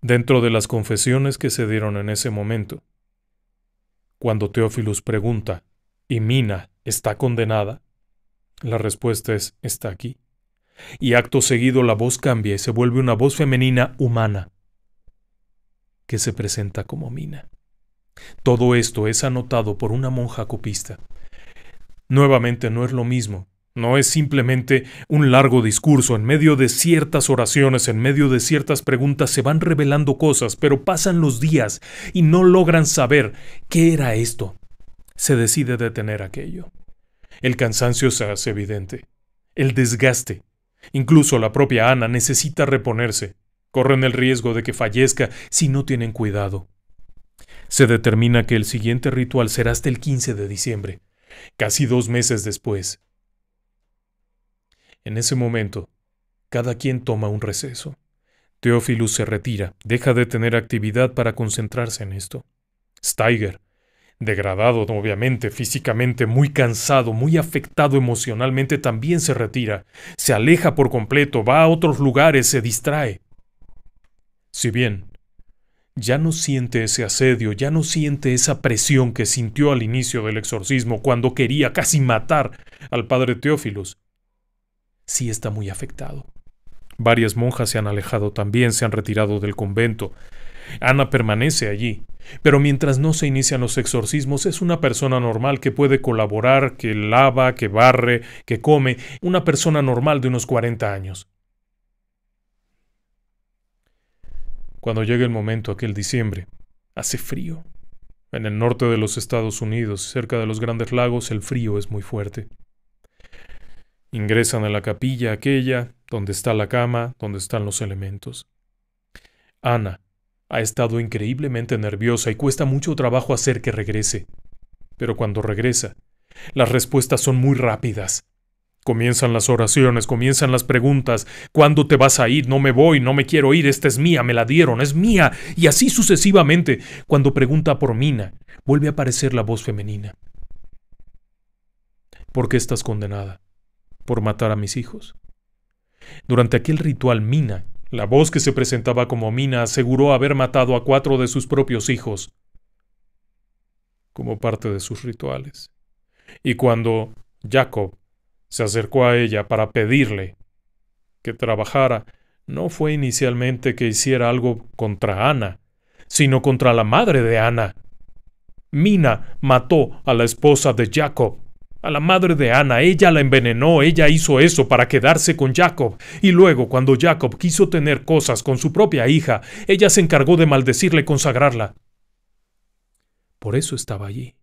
Dentro de las confesiones que se dieron en ese momento, cuando Teófilos pregunta, ¿y Mina está condenada? La respuesta es, está aquí. Y acto seguido la voz cambia y se vuelve una voz femenina humana, que se presenta como Mina. Todo esto es anotado por una monja copista. Nuevamente no es lo mismo, no es simplemente un largo discurso, en medio de ciertas oraciones, en medio de ciertas preguntas se van revelando cosas, pero pasan los días y no logran saber qué era esto. Se decide detener aquello. El cansancio se hace evidente. El desgaste. Incluso la propia Ana necesita reponerse. Corren el riesgo de que fallezca si no tienen cuidado. Se determina que el siguiente ritual será hasta el 15 de diciembre, casi dos meses después. En ese momento, cada quien toma un receso. Teófilus se retira, deja de tener actividad para concentrarse en esto. Steiger degradado obviamente, físicamente, muy cansado, muy afectado emocionalmente, también se retira, se aleja por completo, va a otros lugares, se distrae. Si bien ya no siente ese asedio, ya no siente esa presión que sintió al inicio del exorcismo cuando quería casi matar al padre Teófilos, sí está muy afectado. Varias monjas se han alejado también, se han retirado del convento. Ana permanece allí, pero mientras no se inician los exorcismos, es una persona normal que puede colaborar, que lava, que barre, que come, una persona normal de unos 40 años. Cuando llega el momento, aquel diciembre, hace frío. En el norte de los Estados Unidos, cerca de los grandes lagos, el frío es muy fuerte. Ingresan a la capilla aquella, donde está la cama, donde están los elementos. Ana, ha estado increíblemente nerviosa y cuesta mucho trabajo hacer que regrese. Pero cuando regresa, las respuestas son muy rápidas. Comienzan las oraciones, comienzan las preguntas. ¿Cuándo te vas a ir? No me voy, no me quiero ir, esta es mía, me la dieron, es mía. Y así sucesivamente. Cuando pregunta por Mina, vuelve a aparecer la voz femenina. ¿Por qué estás condenada? ¿Por matar a mis hijos? Durante aquel ritual, Mina la voz que se presentaba como Mina aseguró haber matado a cuatro de sus propios hijos como parte de sus rituales. Y cuando Jacob se acercó a ella para pedirle que trabajara, no fue inicialmente que hiciera algo contra Ana, sino contra la madre de Ana. Mina mató a la esposa de Jacob a la madre de Ana, ella la envenenó, ella hizo eso para quedarse con Jacob. Y luego, cuando Jacob quiso tener cosas con su propia hija, ella se encargó de maldecirle y consagrarla. Por eso estaba allí.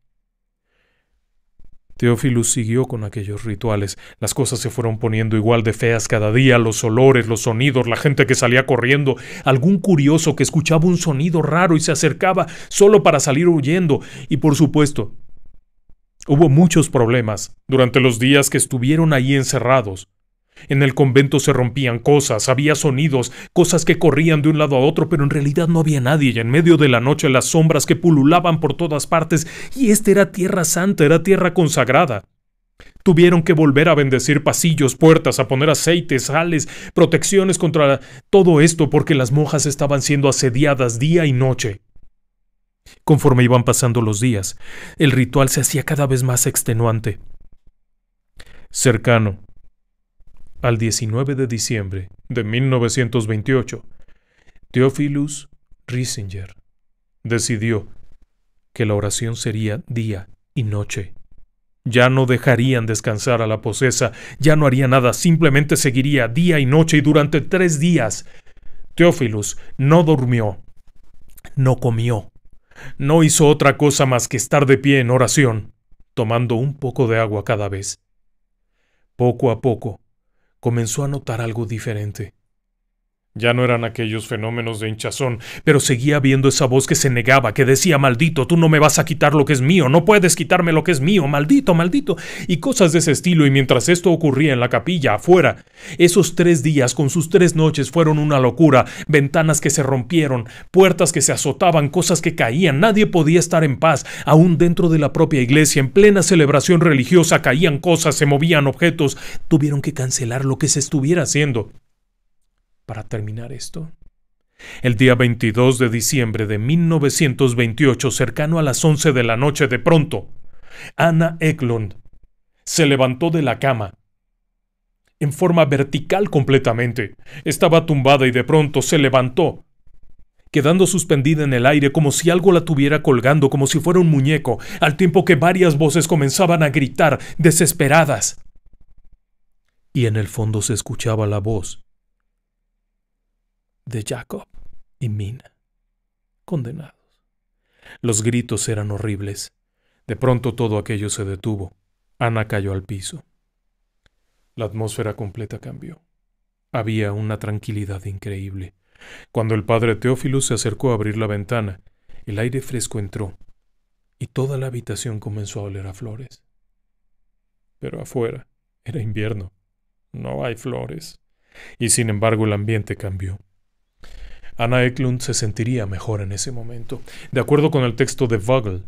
Teófilus siguió con aquellos rituales. Las cosas se fueron poniendo igual de feas cada día, los olores, los sonidos, la gente que salía corriendo, algún curioso que escuchaba un sonido raro y se acercaba solo para salir huyendo, y por supuesto, Hubo muchos problemas durante los días que estuvieron ahí encerrados. En el convento se rompían cosas, había sonidos, cosas que corrían de un lado a otro, pero en realidad no había nadie, y en medio de la noche las sombras que pululaban por todas partes, y esta era tierra santa, era tierra consagrada. Tuvieron que volver a bendecir pasillos, puertas, a poner aceites, sales, protecciones contra todo esto porque las monjas estaban siendo asediadas día y noche. Conforme iban pasando los días, el ritual se hacía cada vez más extenuante. Cercano al 19 de diciembre de 1928, Theophilus Risinger decidió que la oración sería día y noche. Ya no dejarían descansar a la posesa, ya no haría nada, simplemente seguiría día y noche y durante tres días. Teófilos no durmió, no comió, no hizo otra cosa más que estar de pie en oración, tomando un poco de agua cada vez. Poco a poco, comenzó a notar algo diferente. Ya no eran aquellos fenómenos de hinchazón, pero seguía habiendo esa voz que se negaba, que decía, maldito, tú no me vas a quitar lo que es mío, no puedes quitarme lo que es mío, maldito, maldito, y cosas de ese estilo, y mientras esto ocurría en la capilla, afuera, esos tres días con sus tres noches fueron una locura, ventanas que se rompieron, puertas que se azotaban, cosas que caían, nadie podía estar en paz, aún dentro de la propia iglesia, en plena celebración religiosa, caían cosas, se movían objetos, tuvieron que cancelar lo que se estuviera haciendo para terminar esto? El día 22 de diciembre de 1928, cercano a las 11 de la noche, de pronto, Anna Eklund se levantó de la cama en forma vertical completamente. Estaba tumbada y de pronto se levantó, quedando suspendida en el aire como si algo la tuviera colgando, como si fuera un muñeco, al tiempo que varias voces comenzaban a gritar, desesperadas. Y en el fondo se escuchaba la voz de Jacob y Mina, condenados. Los gritos eran horribles. De pronto todo aquello se detuvo. Ana cayó al piso. La atmósfera completa cambió. Había una tranquilidad increíble. Cuando el padre Teófilo se acercó a abrir la ventana, el aire fresco entró y toda la habitación comenzó a oler a flores. Pero afuera era invierno. No hay flores. Y sin embargo el ambiente cambió. Ana Eklund se sentiría mejor en ese momento. De acuerdo con el texto de Vogel,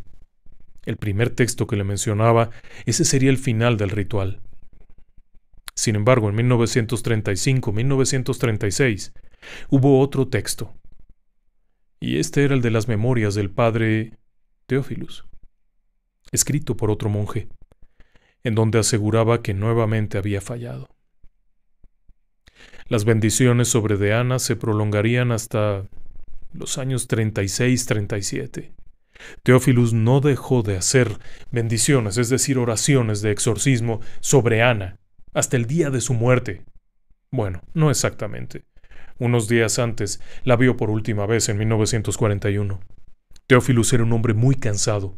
el primer texto que le mencionaba, ese sería el final del ritual. Sin embargo, en 1935-1936 hubo otro texto, y este era el de las memorias del padre Teófilus, escrito por otro monje, en donde aseguraba que nuevamente había fallado. Las bendiciones sobre Deana se prolongarían hasta los años 36-37. Teófilus no dejó de hacer bendiciones, es decir, oraciones de exorcismo sobre Ana, hasta el día de su muerte. Bueno, no exactamente. Unos días antes la vio por última vez en 1941. Teófilus era un hombre muy cansado,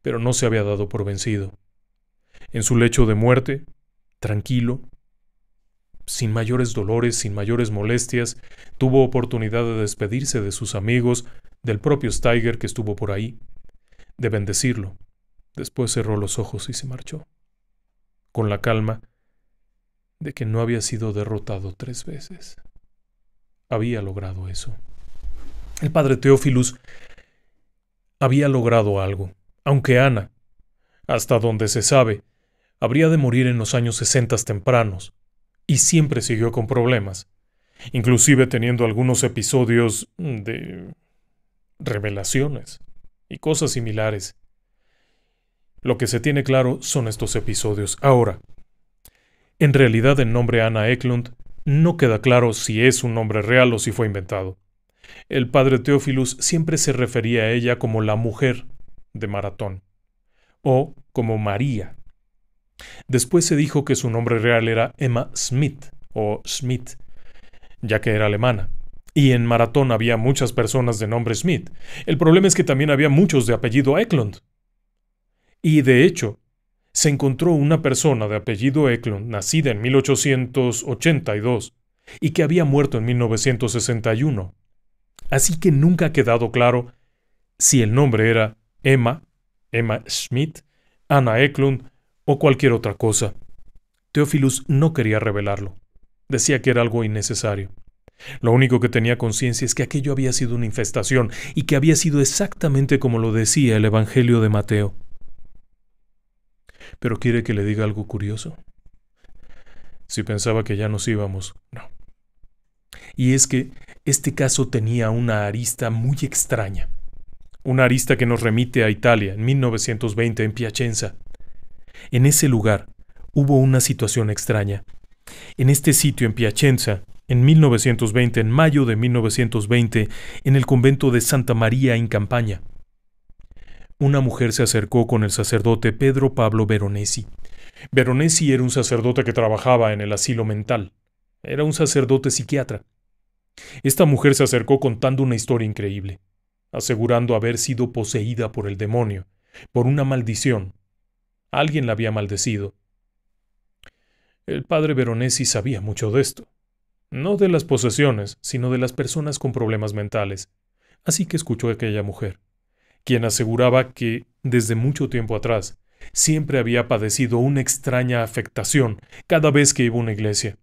pero no se había dado por vencido. En su lecho de muerte, tranquilo, sin mayores dolores, sin mayores molestias, tuvo oportunidad de despedirse de sus amigos, del propio Steiger que estuvo por ahí, de bendecirlo. Después cerró los ojos y se marchó, con la calma de que no había sido derrotado tres veces. Había logrado eso. El padre Teófilus había logrado algo, aunque Ana, hasta donde se sabe, habría de morir en los años sesentas tempranos, y siempre siguió con problemas, inclusive teniendo algunos episodios de revelaciones y cosas similares. Lo que se tiene claro son estos episodios. Ahora, en realidad el nombre Ana Eklund no queda claro si es un nombre real o si fue inventado. El padre Teófilus siempre se refería a ella como la mujer de Maratón, o como María, Después se dijo que su nombre real era Emma Smith o Schmidt, ya que era alemana. Y en Maratón había muchas personas de nombre Smith. El problema es que también había muchos de apellido Eklund. Y de hecho, se encontró una persona de apellido Eklund nacida en 1882 y que había muerto en 1961. Así que nunca ha quedado claro si el nombre era Emma, Emma Schmidt, Anna Eklund o cualquier otra cosa. Teófilus no quería revelarlo. Decía que era algo innecesario. Lo único que tenía conciencia es que aquello había sido una infestación y que había sido exactamente como lo decía el Evangelio de Mateo. Pero quiere que le diga algo curioso. Si pensaba que ya nos íbamos, no. Y es que este caso tenía una arista muy extraña. Una arista que nos remite a Italia en 1920 en Piacenza. En ese lugar hubo una situación extraña. En este sitio en Piacenza, en 1920, en mayo de 1920, en el convento de Santa María en Campaña, una mujer se acercó con el sacerdote Pedro Pablo Veronesi. Veronesi era un sacerdote que trabajaba en el asilo mental. Era un sacerdote psiquiatra. Esta mujer se acercó contando una historia increíble, asegurando haber sido poseída por el demonio, por una maldición, Alguien la había maldecido. El padre Veronesi sabía mucho de esto. No de las posesiones, sino de las personas con problemas mentales. Así que escuchó a aquella mujer, quien aseguraba que, desde mucho tiempo atrás, siempre había padecido una extraña afectación cada vez que iba a una iglesia.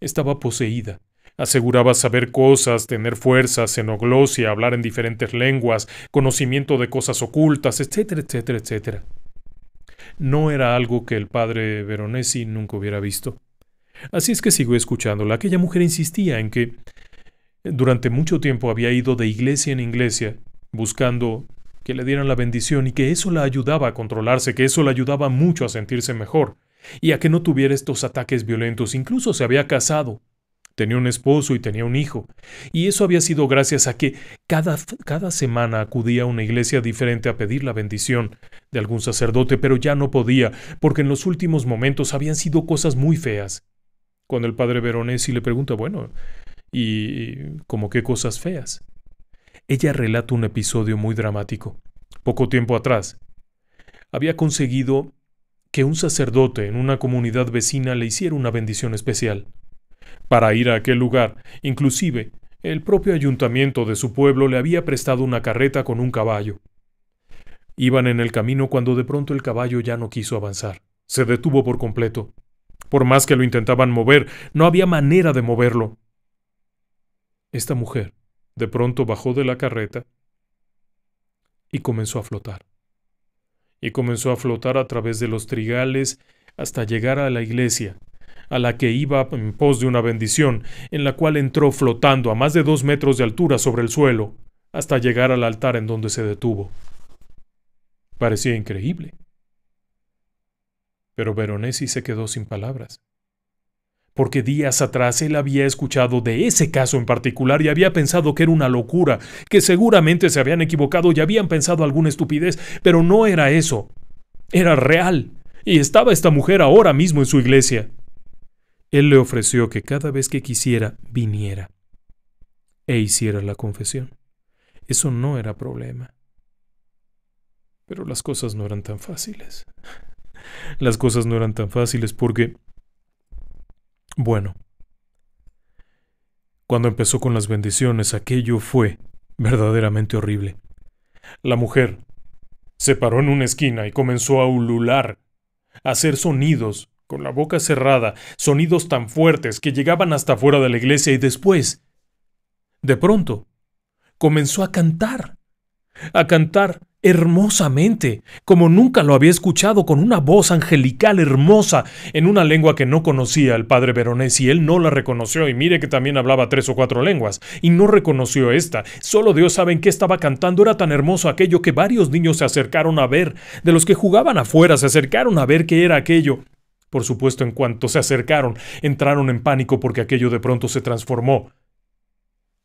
Estaba poseída. Aseguraba saber cosas, tener fuerza, xenoglosia, hablar en diferentes lenguas, conocimiento de cosas ocultas, etcétera, etcétera, etcétera. No era algo que el padre Veronesi nunca hubiera visto. Así es que siguió escuchándola. Aquella mujer insistía en que durante mucho tiempo había ido de iglesia en iglesia buscando que le dieran la bendición y que eso la ayudaba a controlarse, que eso la ayudaba mucho a sentirse mejor y a que no tuviera estos ataques violentos. Incluso se había casado tenía un esposo y tenía un hijo. Y eso había sido gracias a que cada, semana acudía a una iglesia diferente a pedir la bendición de algún sacerdote, pero ya no podía, porque en los últimos momentos habían sido cosas muy feas. Cuando el padre Veronesi le pregunta, bueno, ¿y como qué cosas feas? Ella relata un episodio muy dramático. Poco tiempo atrás, había conseguido que un sacerdote en una comunidad vecina le hiciera una bendición especial para ir a aquel lugar. Inclusive, el propio ayuntamiento de su pueblo le había prestado una carreta con un caballo. Iban en el camino cuando de pronto el caballo ya no quiso avanzar. Se detuvo por completo. Por más que lo intentaban mover, no había manera de moverlo. Esta mujer de pronto bajó de la carreta y comenzó a flotar. Y comenzó a flotar a través de los trigales hasta llegar a la iglesia, a la que iba en pos de una bendición, en la cual entró flotando a más de dos metros de altura sobre el suelo, hasta llegar al altar en donde se detuvo. Parecía increíble. Pero Veronesi se quedó sin palabras. Porque días atrás él había escuchado de ese caso en particular y había pensado que era una locura, que seguramente se habían equivocado y habían pensado alguna estupidez, pero no era eso. Era real. Y estaba esta mujer ahora mismo en su iglesia. Él le ofreció que cada vez que quisiera viniera e hiciera la confesión. Eso no era problema. Pero las cosas no eran tan fáciles. Las cosas no eran tan fáciles porque, bueno, cuando empezó con las bendiciones aquello fue verdaderamente horrible. La mujer se paró en una esquina y comenzó a ulular, a hacer sonidos con la boca cerrada, sonidos tan fuertes que llegaban hasta fuera de la iglesia y después, de pronto, comenzó a cantar, a cantar hermosamente, como nunca lo había escuchado, con una voz angelical hermosa, en una lengua que no conocía el padre Veronés y él no la reconoció, y mire que también hablaba tres o cuatro lenguas, y no reconoció esta. Solo Dios sabe en qué estaba cantando, era tan hermoso aquello que varios niños se acercaron a ver, de los que jugaban afuera se acercaron a ver qué era aquello. Por supuesto, en cuanto se acercaron, entraron en pánico porque aquello de pronto se transformó.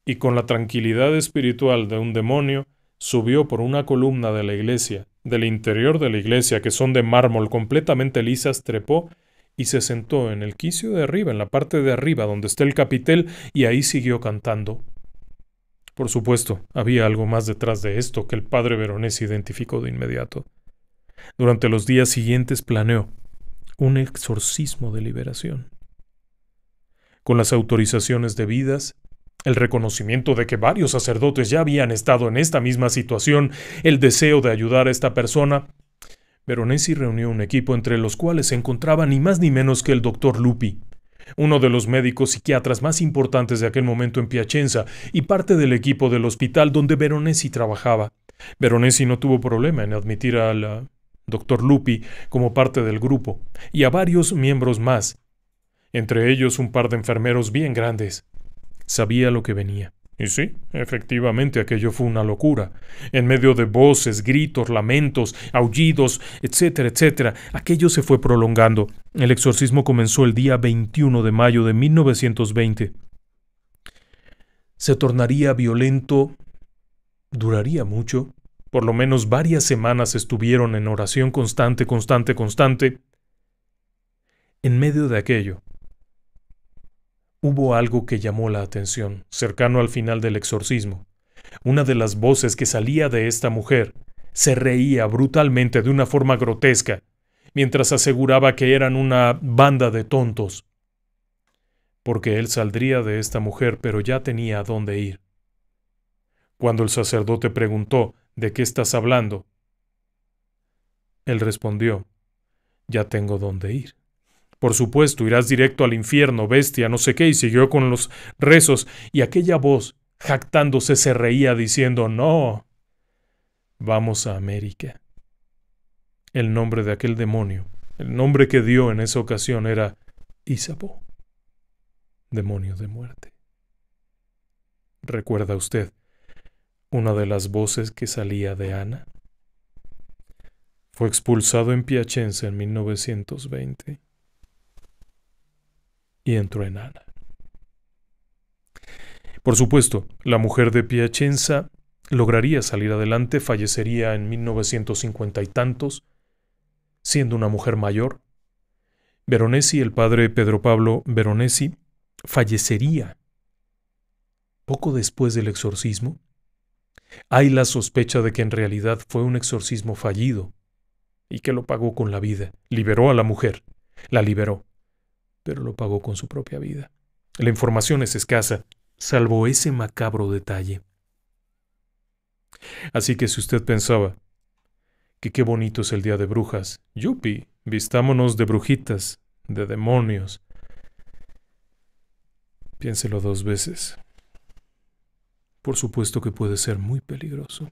Y con la tranquilidad espiritual de un demonio, subió por una columna de la iglesia, del interior de la iglesia, que son de mármol completamente lisas, trepó y se sentó en el quicio de arriba, en la parte de arriba donde está el capitel, y ahí siguió cantando. Por supuesto, había algo más detrás de esto que el padre Veronés identificó de inmediato. Durante los días siguientes planeó, un exorcismo de liberación. Con las autorizaciones debidas, el reconocimiento de que varios sacerdotes ya habían estado en esta misma situación, el deseo de ayudar a esta persona, Veronesi reunió un equipo entre los cuales se encontraba ni más ni menos que el doctor Lupi, uno de los médicos psiquiatras más importantes de aquel momento en Piacenza y parte del equipo del hospital donde Veronesi trabajaba. Veronesi no tuvo problema en admitir a la doctor Lupi, como parte del grupo, y a varios miembros más, entre ellos un par de enfermeros bien grandes. Sabía lo que venía. Y sí, efectivamente aquello fue una locura. En medio de voces, gritos, lamentos, aullidos, etcétera, etcétera, aquello se fue prolongando. El exorcismo comenzó el día 21 de mayo de 1920. Se tornaría violento, duraría mucho, por lo menos varias semanas estuvieron en oración constante, constante, constante, en medio de aquello, hubo algo que llamó la atención, cercano al final del exorcismo. Una de las voces que salía de esta mujer se reía brutalmente de una forma grotesca, mientras aseguraba que eran una banda de tontos. Porque él saldría de esta mujer, pero ya tenía a dónde ir. Cuando el sacerdote preguntó ¿De qué estás hablando? Él respondió, Ya tengo dónde ir. Por supuesto, irás directo al infierno, bestia, no sé qué, y siguió con los rezos, y aquella voz, jactándose, se reía diciendo, No, vamos a América. El nombre de aquel demonio, el nombre que dio en esa ocasión era Isabó, demonio de muerte. Recuerda usted, una de las voces que salía de Ana. Fue expulsado en Piacenza en 1920 y entró en Ana. Por supuesto, la mujer de Piacenza lograría salir adelante, fallecería en 1950 y tantos, siendo una mujer mayor. Veronesi, el padre Pedro Pablo Veronesi, fallecería poco después del exorcismo hay la sospecha de que en realidad fue un exorcismo fallido y que lo pagó con la vida. Liberó a la mujer, la liberó, pero lo pagó con su propia vida. La información es escasa, salvo ese macabro detalle. Así que si usted pensaba que qué bonito es el día de brujas, yupi, vistámonos de brujitas, de demonios, piénselo dos veces por supuesto que puede ser muy peligroso.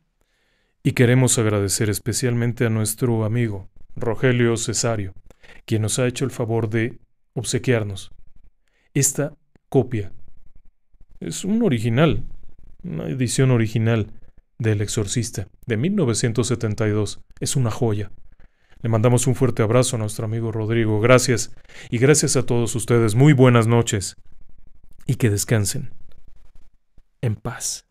Y queremos agradecer especialmente a nuestro amigo Rogelio Cesario, quien nos ha hecho el favor de obsequiarnos esta copia. Es un original, una edición original del Exorcista de 1972. Es una joya. Le mandamos un fuerte abrazo a nuestro amigo Rodrigo. Gracias. Y gracias a todos ustedes. Muy buenas noches. Y que descansen en paz.